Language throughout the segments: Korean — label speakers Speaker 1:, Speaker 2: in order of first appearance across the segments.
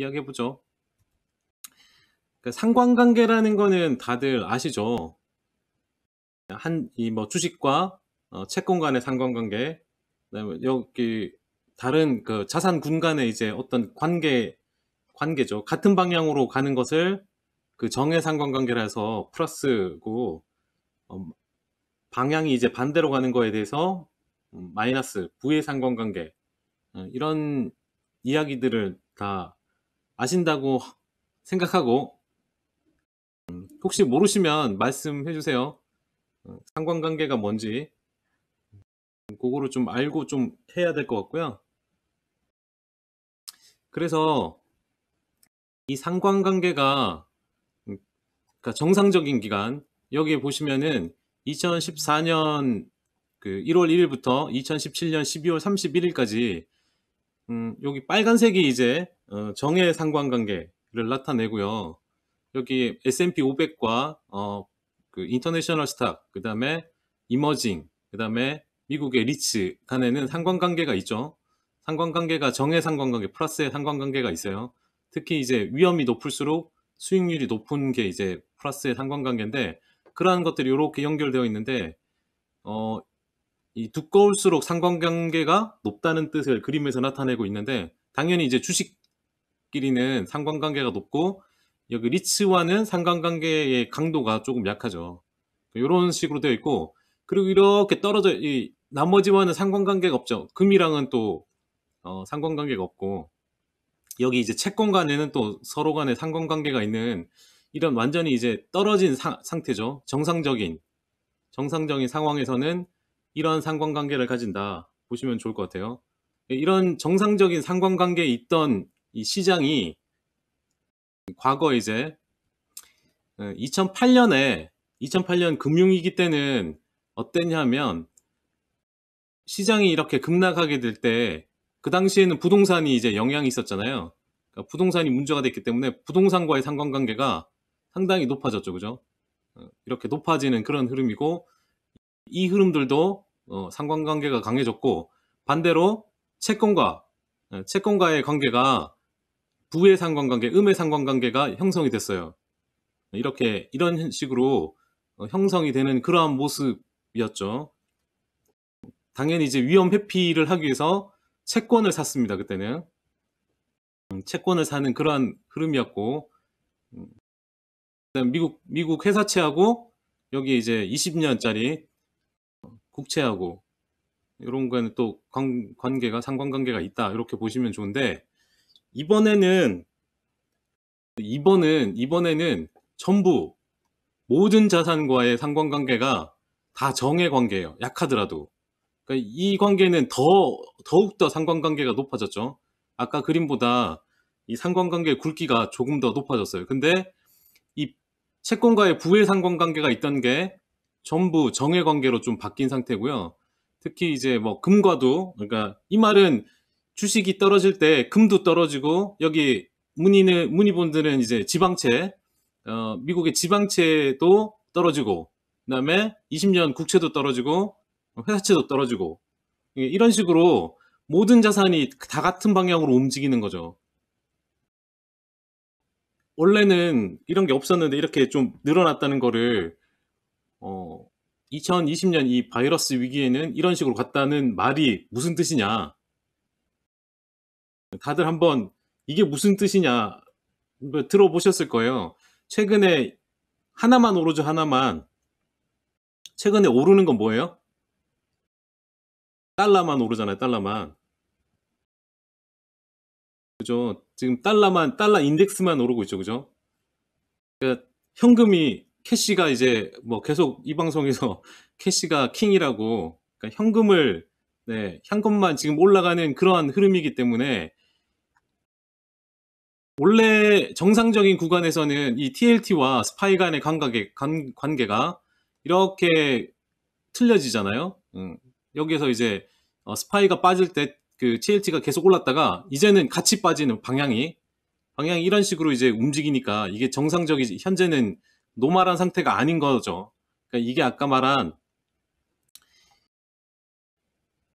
Speaker 1: 이야기해 보죠. 그러니까 상관관계라는 거는 다들 아시죠? 한이 뭐 주식과 어, 채권 간의 상관관계, 그다음에 여기 다른 그 자산군 간의 이제 어떤 관계 관계죠. 같은 방향으로 가는 것을 그 정의 상관관계라 서 플러스고 어, 방향이 이제 반대로 가는 거에 대해서 음, 마이너스 부의 상관관계 어, 이런 이야기들을 다 아신다고 생각하고 음, 혹시 모르시면 말씀해 주세요. 어, 상관관계가 뭔지 그거를 좀 알고 좀 해야 될 것 같고요. 그래서 이 상관관계가 음, 그러니까 정상적인 기간 여기에 보시면은 2014년 그 1월 1일부터 2017년 12월 31일까지 음, 여기 빨간색이 이제 어, 정의 상관관계를 나타내고요. 여기 S&P 500과 어, 그 인터내셔널 스탁, 그 다음에 이머징, 그 다음에 미국의 리츠 간에는 상관관계가 있죠. 상관관계가 정의 상관관계, 플러스의 상관관계가 있어요. 특히 이제 위험이 높을수록 수익률이 높은 게 이제 플러스의 상관관계인데 그러한 것들이 이렇게 연결되어 있는데 어, 이 두꺼울수록 상관관계가 높다는 뜻을 그림에서 나타내고 있는데 당연히 이제 주식 끼리는 상관관계가 높고 여기 리츠와는 상관관계의 강도가 조금 약하죠. 이런 식으로 되어 있고 그리고 이렇게 떨어져 이 나머지와는 상관관계가 없죠. 금이랑은 또 어, 상관관계가 없고 여기 이제 채권 간에는 또 서로 간에 상관관계가 있는 이런 완전히 이제 떨어진 사, 상태죠. 정상적인 정상적인 상황에서는 이런 상관관계를 가진다 보시면 좋을 것 같아요. 이런 정상적인 상관관계에 있던 이 시장이 과거 이제 2008년에 어, 2008년 금융위기 때는 어땠냐면 시장이 이렇게 급락하게 될 때 그 당시에는 부동산이 이제 영향이 있었잖아요. 그러니까 부동산이 문제가 됐기 때문에 부동산과의 상관관계가 상당히 높아졌죠, 그죠? 어, 이렇게 높아지는 그런 흐름이고 이 흐름들도 어, 상관관계가 강해졌고 반대로 채권과 어, 채권과의 관계가 부의 상관관계, 음의 상관관계가 형성이 됐어요. 이렇게 이런 식으로 어, 형성이 되는 그러한 모습이었죠. 당연히 이제 위험 회피를 하기 위해서 채권을 샀습니다. 그때는 음, 채권을 사는 그러한 흐름이었고 음, 미국 미국 회사채하고 여기 이제 20년짜리 어, 국채하고 이런 거는 또 관계가 상관관계가 있다 이렇게 보시면 좋은데 이번에는 이번은 이번에는 전부 모든 자산과의 상관관계가 다 정의 관계예요. 약하더라도. 그러니까 이 관계는 더 더욱더 상관관계가 높아졌죠. 아까 그림보다 이상관관계 굵기가 조금 더 높아졌어요. 근데 이 채권과의 부의 상관관계가 있던 게 전부 정의 관계로 좀 바뀐 상태고요. 특히 이제 뭐 금과도 그러니까 이 말은 주식이 떨어질 때 금도 떨어지고 여기 문의는 문의본들은 이제 지방채 어, 미국의 지방채도 떨어지고 그다음에 20년 국채도 떨어지고 회사채도 떨어지고 예, 이런 식으로 모든 자산이 다 같은 방향으로 움직이는 거죠. 원래는 이런 게 없었는데 이렇게 좀 늘어났다는 거를 어, 2020년 이 바이러스 위기에는 이런 식으로 갔다는 말이 무슨 뜻이냐 다들 한번 이게 무슨 뜻이냐 뭐 들어보셨을 거예요. 최근에 하나만 오르죠 하나만 최근에 오르는 건 뭐예요? 달러만 오르잖아요. 달러만. 그죠? 지금 달러만 달러 인덱스만 오르고 있죠. 그죠? 그러니까 현금이 캐시가 이제 뭐 계속 이 방송에서 캐시가 킹이라고 그러니까 현금을 네, 현금만 지금 올라가는 그러한 흐름이기 때문에 원래 정상적인 구간에서는 이 TLT와 스파이 간의 감각 관, 관계가 이렇게 틀려지잖아요. 음. 여기에서 이제 어, 스파이가 빠질 때 그 TLT가 계속 올랐다가 이제는 같이 빠지는 방향이 방향이 이런 식으로 이제 움직이니까 이게 정상적이지 현재는 노말한 상태가 아닌 거죠. 그러니까 이게 아까 말한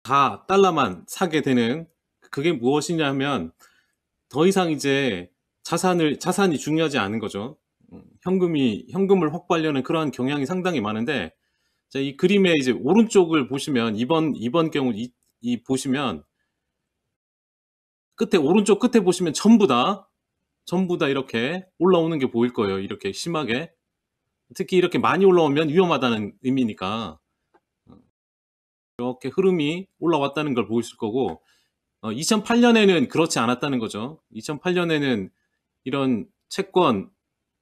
Speaker 1: 다 달러만 사게 되는 그게 무엇이냐면 더 이상 이제 자산을 자산이 중요하지 않은 거죠. 음, 현금이 현금을 확보하려는 그러한 경향이 상당히 많은데 자, 이 그림의 이제 오른쪽을 보시면 이번 이번 경우 이, 이 보시면 끝에 오른쪽 끝에 보시면 전부 다 전부 다 이렇게 올라오는 게 보일 거예요. 이렇게 심하게 특히 이렇게 많이 올라오면 위험하다는 의미니까 음, 이렇게 흐름이 올라왔다는 걸 보이실 거고 어, 2008년에는 그렇지 않았다는 거죠. 2008년에는 이런 채권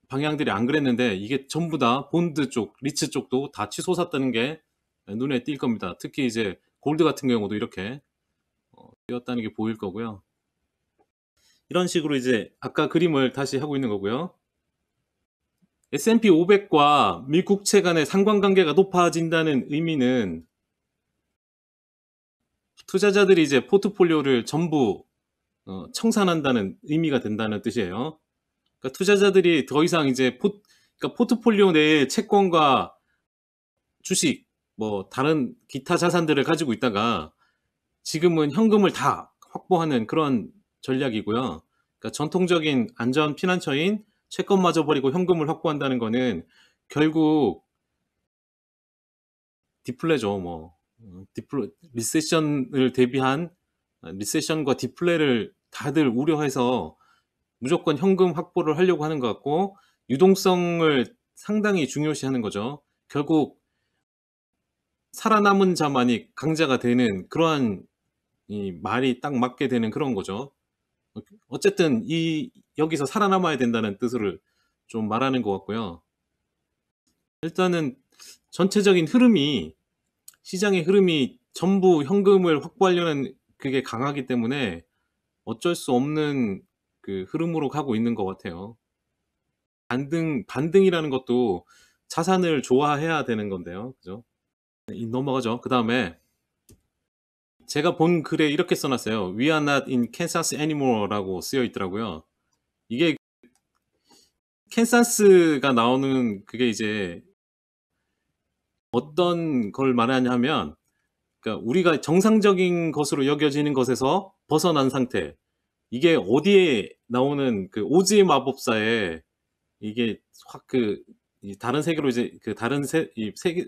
Speaker 1: 방향들이 안 그랬는데 이게 전부 다 본드 쪽, 리츠 쪽도 다 치솟았다는 게 눈에 띌 겁니다. 특히 이제 골드 같은 경우도 이렇게 어, 뛰었다는 게 보일 거고요. 이런 식으로 이제 아까 그림을 다시 하고 있는 거고요. S&P 500과 미국채 간의 상관관계가 높아진다는 의미는 투자자들이 이제 포트폴리오를 전부 어, 청산한다는 의미가 된다는 뜻이에요. 그러니까 투자자들이 더 이상 이제 포, 그러니까 포트폴리오 내에 채권과 주식, 뭐 다른 기타 자산들을 가지고 있다가 지금은 현금을 다 확보하는 그런 전략이고요. 그러니까 전통적인 안전 피난처인 채권마저 버리고 현금을 확보한다는 거는 결국 디플레죠, 뭐. 디플, 리세션을 대비한 리세션과 디플레를 다들 우려해서 무조건 현금 확보를 하려고 하는 것 같고 유동성을 상당히 중요시하는 거죠. 결국 살아남은 자만이 강자가 되는 그러한 말이 딱 맞게 되는 그런 거죠. 어쨌든 이 여기서 살아남아야 된다는 뜻을 좀 말하는 것 같고요. 일단은 전체적인 흐름이 시장의 흐름이 전부 현금을 확보하려는 그게 강하기 때문에 어쩔 수 없는 그 흐름으로 가고 있는 것 같아요. 반등, 반등이라는 것도 자산을 좋아해야 되는 건데요. 그죠? 넘어가죠. 그 다음에 제가 본 글에 이렇게 써놨어요. We are not in Kansas anymore 라고 쓰여 있더라고요. 이게 캔사스가 나오는 그게 이제 어떤 걸 말하냐면 그러니까 우리가 정상적인 것으로 여겨지는 것에서 벗어난 상태. 이게 어디에 나오는 그 오지의 마법사에 이게 확 그 다른 세계로 이제 그 다른 세, 이 세계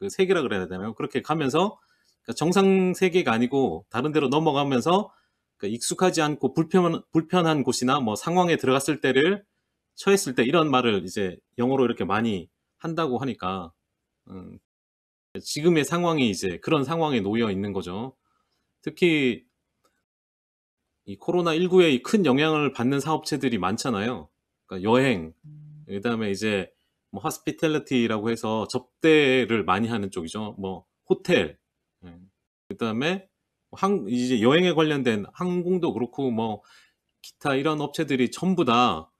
Speaker 1: 그 세계라 그래야 되나요? 그렇게 가면서 그러니까 정상 세계가 아니고 다른 데로 넘어가면서 그러니까 익숙하지 않고 불편 불편한 곳이나 뭐 상황에 들어갔을 때를 처했을 때 이런 말을 이제 영어로 이렇게 많이 한다고 하니까 음, 지금의 상황이 이제 그런 상황에 놓여 있는 거죠. 특히 이 코로나19의 큰 영향을 받는 사업체들이 많잖아요. 그러니까 여행, 음. 그 다음에 이제 뭐하스피텔리티라고 해서 접대를 많이 하는 쪽이죠. 뭐 호텔, 예. 그 다음에 뭐 항, 이제 여행에 관련된 항공도 그렇고 뭐 기타 이런 업체들이 전부 다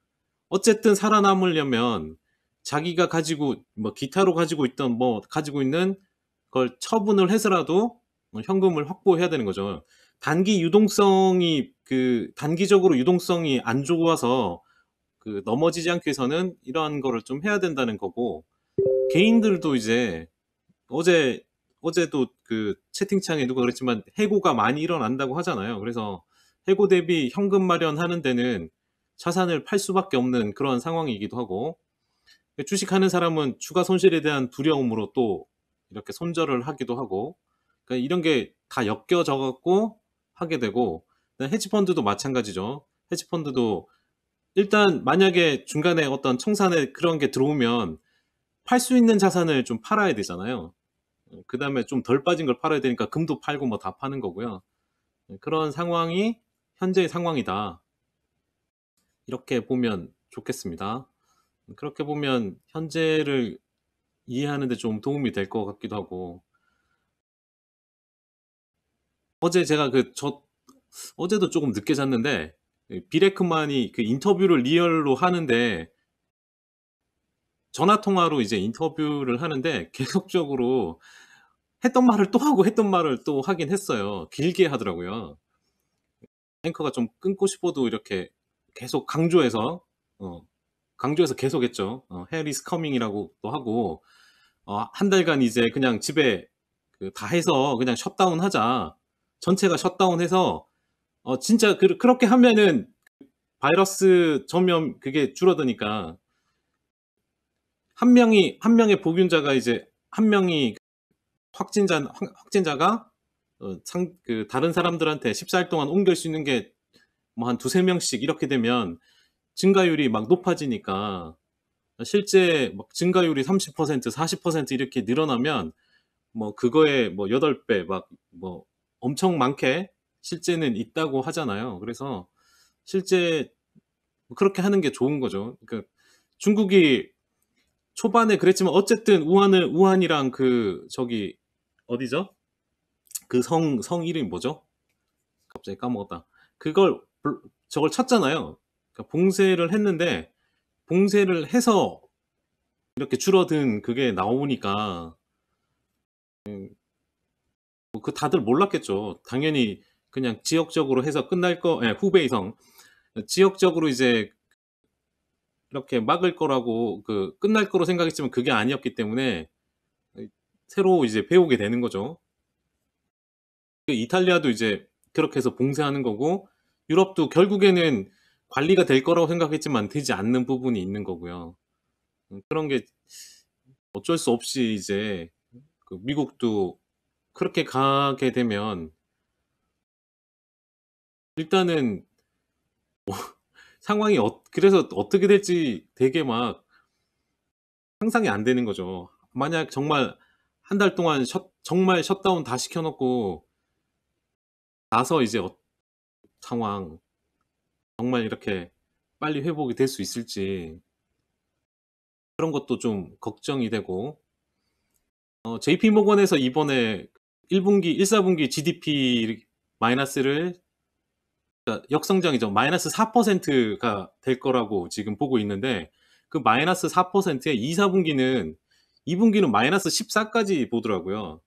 Speaker 1: 어쨌든 살아남으려면 자기가 가지고 뭐 기타로 가지고 있던 뭐 가지고 있는 걸 처분을 해서라도 뭐 현금을 확보해야 되는 거죠. 단기 유동성이 그 단기적으로 유동성이 안 좋아서 그 넘어지지 않기 위해서는 이러한 거를 좀 해야 된다는 거고 개인들도 이제 어제 어제도 그 채팅창에 누가 그랬지만 해고가 많이 일어난다고 하잖아요. 그래서 해고 대비 현금 마련하는 데는 자산을 팔 수밖에 없는 그런 상황이기도 하고 주식하는 사람은 추가 손실에 대한 두려움으로 또 이렇게 손절을 하기도 하고 그러니까 이런 게 다 엮여져 갖고 하게 되고 헤지펀드도 마찬가지죠. 헤지펀드도 일단 만약에 중간에 어떤 청산에 그런 게 들어오면 팔 수 있는 자산을 좀 팔아야 되잖아요. 그 다음에 좀 덜 빠진 걸 팔아야 되니까 금도 팔고 뭐 다 파는 거고요. 그런 상황이 현재의 상황이다. 이렇게 보면 좋겠습니다. 그렇게 보면 현재를 이해하는 데 좀 도움이 될 것 같기도 하고 어제 제가 그 저 어제도 조금 늦게 잤는데 비레크만이 그 인터뷰를 리얼로 하는데 전화 통화로 이제 인터뷰를 하는데 계속적으로 했던 말을 또 하고 했던 말을 또 하긴 했어요. 길게 하더라고요. 앵커가 좀 끊고 싶어도 이렇게 계속 강조해서 어, 강조해서 계속했죠. 어, 헬리스 커밍이라고도 하고 어, 한 달간 이제 그냥 집에 그다 해서 그냥 셧다운 하자. 전체가 셧다운해서 어, 진짜 그, 그렇게 하면은 바이러스 전염 그게 줄어드니까 한 명이 한 명의 보균자가 이제 한 명이 확진자 확진자가 어, 상, 그 다른 사람들한테 14일 동안 옮길 수 있는 게 뭐 한 두세 명씩 이렇게 되면 증가율이 막 높아지니까 실제 막 증가율이 30% 40% 이렇게 늘어나면 뭐 그거에 뭐 8배 막 뭐 엄청 많게 실제는 있다고 하잖아요. 그래서 실제 그렇게 하는 게 좋은 거죠. 그러니까 중국이 초반에 그랬지만 어쨌든 우한을 우한이랑 그 저기 어디죠? 그 성 성 이름이 뭐죠? 갑자기 까먹었다. 그걸 저걸 찾잖아요. 그러니까 봉쇄를 했는데 봉쇄를 해서 이렇게 줄어든 그게 나오니까 음, 그 다들 몰랐겠죠. 당연히 그냥 지역적으로 해서 끝날 거 예, 후베이성 지역적으로 이제 이렇게 막을 거라고 그 끝날 거로 생각했지만 그게 아니었기 때문에 새로 이제 배우게 되는 거죠. 그 이탈리아도 이제 그렇게 해서 봉쇄하는 거고 유럽도 결국에는 관리가 될 거라고 생각했지만 되지 않는 부분이 있는 거고요. 음, 그런 게 어쩔 수 없이 이제 그 미국도 그렇게 가게 되면 일단은 뭐 상황이 어, 그래서 어떻게 될지 되게 막 상상이 안 되는 거죠. 만약 정말 한 달 동안 셧, 정말 셧다운 다 시켜놓고 나서 이제 어, 상황 정말 이렇게 빨리 회복이 될 수 있을지 그런 것도 좀 걱정이 되고 어, JP모건에서 이번에 1분기, 1, 4분기 GDP 마이너스를 그러니까 역성장이죠. 마이너스 4%가 될 거라고 지금 보고 있는데 그 마이너스 4%에 2, 4분기는 2분기는 마이너스 14까지 보더라고요.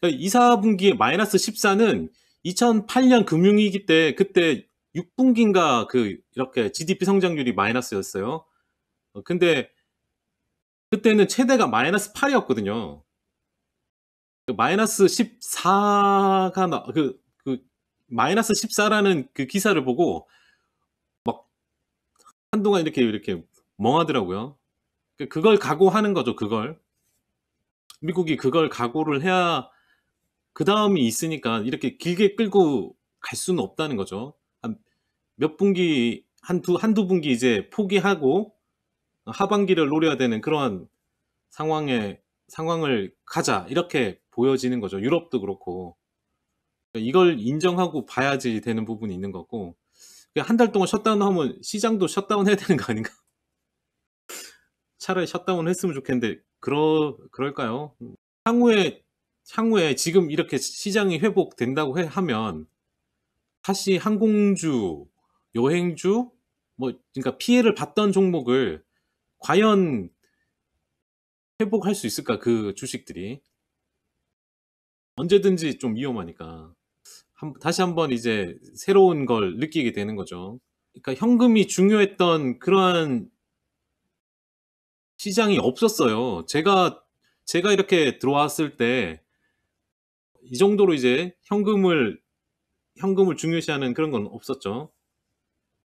Speaker 1: 그러니까 2, 4분기에 마이너스 14는 2008년 금융위기 때 그때 6분기인가 그 이렇게 GDP 성장률이 마이너스였어요. 어, 근데 그때는 최대가 마이너스 8이었거든요. 그 마이너스 14가 나, 그, 그 마이너스 14라는 그 기사를 보고 막 한동안 이렇게 이렇게 멍하더라고요. 그, 그걸 각오하는 거죠. 그걸 미국이 그걸 각오를 해야 그 다음이 있으니까 이렇게 길게 끌고 갈 수는 없다는 거죠. 몇 분기 한두 한 두 분기 이제 포기하고 하반기를 노려야 되는 그런 상황에 상황을 가자 이렇게 보여지는 거죠. 유럽도 그렇고 이걸 인정하고 봐야지 되는 부분이 있는 거고 한 달 동안 셧다운하면 시장도 셧다운 해야 되는 거 아닌가? 차라리 셧다운 했으면 좋겠는데 그러 그럴까요? 향후에 향후에 지금 이렇게 시장이 회복된다고 해, 하면 다시 항공주 여행주 뭐 그러니까 피해를 봤던 종목을 과연 회복할 수 있을까 그 주식들이 언제든지 좀 위험하니까 한, 다시 한번 이제 새로운 걸 느끼게 되는 거죠. 그러니까 현금이 중요했던 그러한 시장이 없었어요. 제가 제가 이렇게 들어왔을 때 이 정도로 이제 현금을 현금을 중요시하는 그런 건 없었죠.